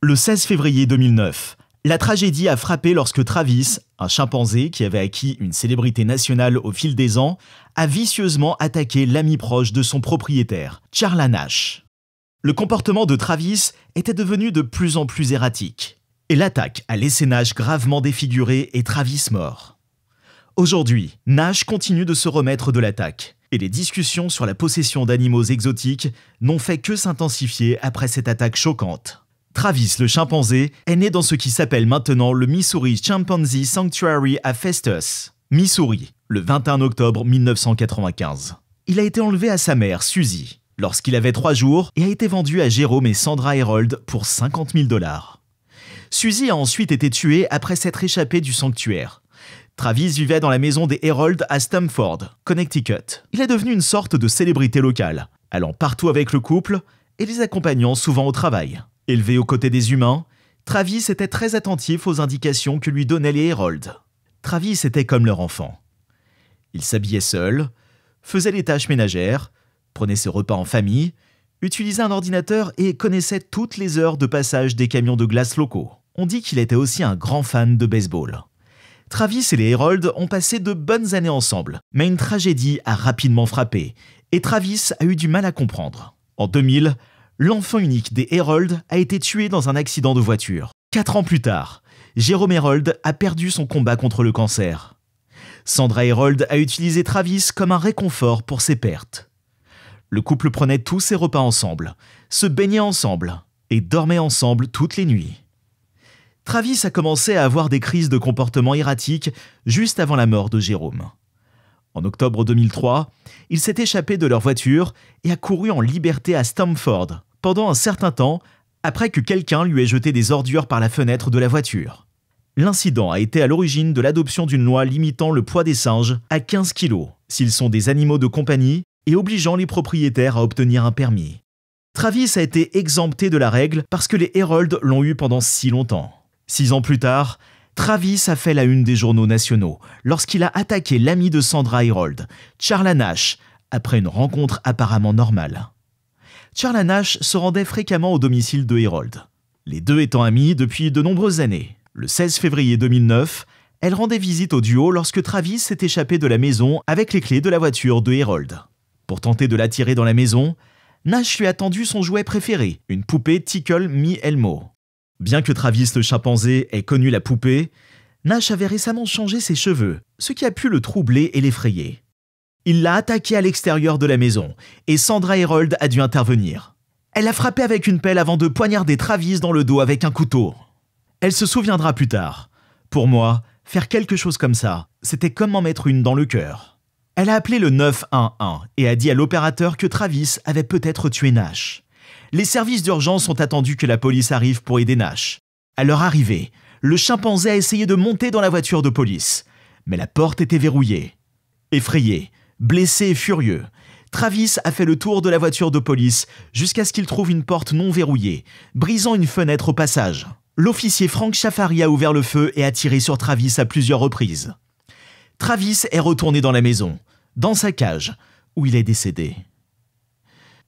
Le 16 février 2009, la tragédie a frappé lorsque Travis, un chimpanzé qui avait acquis une célébrité nationale au fil des ans, a vicieusement attaqué l'ami proche de son propriétaire, Charla Nash. Le comportement de Travis était devenu de plus en plus erratique, et l'attaque a laissé Nash gravement défiguré et Travis mort. Aujourd'hui, Nash continue de se remettre de l'attaque, et les discussions sur la possession d'animaux exotiques n'ont fait que s'intensifier après cette attaque choquante. Travis le chimpanzé est né dans ce qui s'appelle maintenant le Missouri Chimpanzee Sanctuary à Festus, Missouri, le 21 octobre 1995. Il a été enlevé à sa mère, Suzy, lorsqu'il avait trois jours et a été vendu à Jérôme et Sandra Herold pour 50 000 dollars. Suzy a ensuite été tuée après s'être échappée du sanctuaire. Travis vivait dans la maison des Herold à Stamford, Connecticut. Il est devenu une sorte de célébrité locale, allant partout avec le couple et les accompagnant souvent au travail. Élevé aux côtés des humains, Travis était très attentif aux indications que lui donnaient les Hérolds. Travis était comme leur enfant. Il s'habillait seul, faisait les tâches ménagères, prenait ses repas en famille, utilisait un ordinateur et connaissait toutes les heures de passage des camions de glace locaux. On dit qu'il était aussi un grand fan de baseball. Travis et les Hérolds ont passé de bonnes années ensemble, mais une tragédie a rapidement frappé, et Travis a eu du mal à comprendre. En 2000, l'enfant unique des Herold a été tué dans un accident de voiture. Quatre ans plus tard, Jérôme Herold a perdu son combat contre le cancer. Sandra Herold a utilisé Travis comme un réconfort pour ses pertes. Le couple prenait tous ses repas ensemble, se baignait ensemble et dormait ensemble toutes les nuits. Travis a commencé à avoir des crises de comportement erratique juste avant la mort de Jérôme. En octobre 2003, il s'est échappé de leur voiture et a couru en liberté à Stamford, pendant un certain temps après que quelqu'un lui ait jeté des ordures par la fenêtre de la voiture. L'incident a été à l'origine de l'adoption d'une loi limitant le poids des singes à 15 kg, s'ils sont des animaux de compagnie, et obligeant les propriétaires à obtenir un permis. Travis a été exempté de la règle parce que les Heralds l'ont eu pendant si longtemps. Six ans plus tard, Travis a fait la une des journaux nationaux lorsqu'il a attaqué l'ami de Sandra Herold, Charla Nash, après une rencontre apparemment normale. Charles Nash se rendait fréquemment au domicile de Herold, les deux étant amis depuis de nombreuses années. Le 16 février 2009, elle rendait visite au duo lorsque Travis s'est échappé de la maison avec les clés de la voiture de Herold. Pour tenter de l'attirer dans la maison, Nash lui a tendu son jouet préféré, une poupée Tickle Me Elmo. Bien que Travis le chimpanzé ait connu la poupée, Nash avait récemment changé ses cheveux, ce qui a pu le troubler et l'effrayer. Il l'a attaqué à l'extérieur de la maison et Sandra Herold a dû intervenir. Elle a frappé avec une pelle avant de poignarder Travis dans le dos avec un couteau. Elle se souviendra plus tard. Pour moi, faire quelque chose comme ça, c'était comme en mettre une dans le cœur. Elle a appelé le 911 et a dit à l'opérateur que Travis avait peut-être tué Nash. Les services d'urgence ont attendu que la police arrive pour aider Nash. À leur arrivée, le chimpanzé a essayé de monter dans la voiture de police, mais la porte était verrouillée. Effrayé, Blessé et furieux, Travis a fait le tour de la voiture de police jusqu'à ce qu'il trouve une porte non verrouillée, brisant une fenêtre au passage. L'officier Frank Chaffari a ouvert le feu et a tiré sur Travis à plusieurs reprises. Travis est retourné dans la maison, dans sa cage, où il est décédé.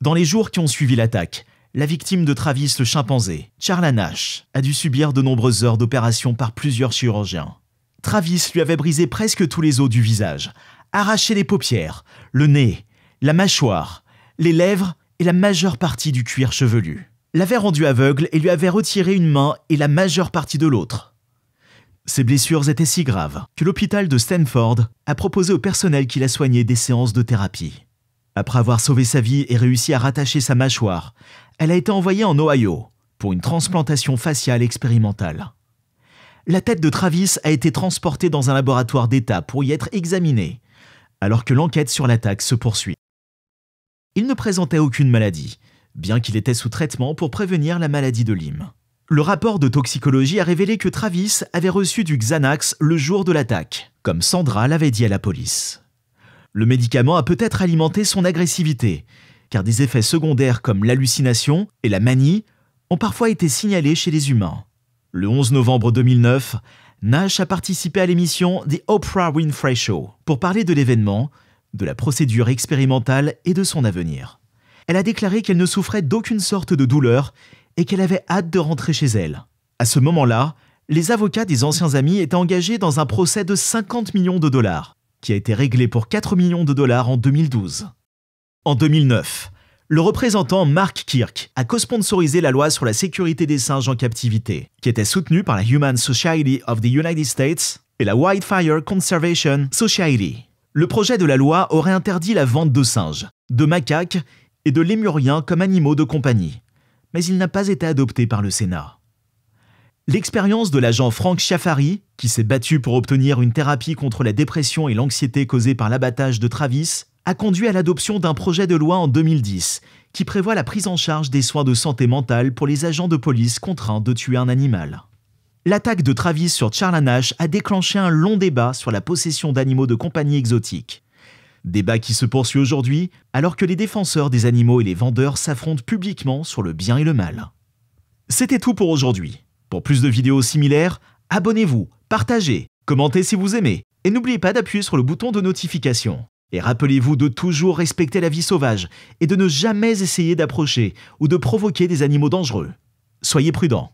Dans les jours qui ont suivi l'attaque, la victime de Travis le chimpanzé, Charla Nash, a dû subir de nombreuses heures d'opération par plusieurs chirurgiens. Travis lui avait brisé presque tous les os du visage, Arraché les paupières, le nez, la mâchoire, les lèvres et la majeure partie du cuir chevelu. L'avait rendu aveugle et lui avait retiré une main et la majeure partie de l'autre. Ses blessures étaient si graves que l'hôpital de Stanford a proposé au personnel qui l'a soigné des séances de thérapie. Après avoir sauvé sa vie et réussi à rattacher sa mâchoire, elle a été envoyée en Ohio pour une transplantation faciale expérimentale. La tête de Travis a été transportée dans un laboratoire d'État pour y être examinée, alors que l'enquête sur l'attaque se poursuit. Il ne présentait aucune maladie, bien qu'il était sous traitement pour prévenir la maladie de Lyme. Le rapport de toxicologie a révélé que Travis avait reçu du Xanax le jour de l'attaque, comme Sandra l'avait dit à la police. Le médicament a peut-être alimenté son agressivité, car des effets secondaires comme l'hallucination et la manie ont parfois été signalés chez les humains. Le 11 novembre 2009, Nash a participé à l'émission The Oprah Winfrey Show pour parler de l'événement, de la procédure expérimentale et de son avenir. Elle a déclaré qu'elle ne souffrait d'aucune sorte de douleur et qu'elle avait hâte de rentrer chez elle. À ce moment-là, les avocats des anciens amis étaient engagés dans un procès de 50 millions de dollars, qui a été réglé pour 4 millions de dollars en 2012. En 2009, le représentant Mark Kirk a co-sponsorisé la loi sur la sécurité des singes en captivité, qui était soutenue par la Human Society of the United States et la Wildfire Conservation Society. Le projet de la loi aurait interdit la vente de singes, de macaques et de lémuriens comme animaux de compagnie, mais il n'a pas été adopté par le Sénat. L'expérience de l'agent Frank Schiaffari, qui s'est battu pour obtenir une thérapie contre la dépression et l'anxiété causée par l'abattage de Travis, a conduit à l'adoption d'un projet de loi en 2010 qui prévoit la prise en charge des soins de santé mentale pour les agents de police contraints de tuer un animal. L'attaque de Travis sur Charles Nash a déclenché un long débat sur la possession d'animaux de compagnie exotiques. Débat qui se poursuit aujourd'hui alors que les défenseurs des animaux et les vendeurs s'affrontent publiquement sur le bien et le mal. C'était tout pour aujourd'hui. Pour plus de vidéos similaires, abonnez-vous, partagez, commentez si vous aimez et n'oubliez pas d'appuyer sur le bouton de notification. Et rappelez-vous de toujours respecter la vie sauvage et de ne jamais essayer d'approcher ou de provoquer des animaux dangereux. Soyez prudent.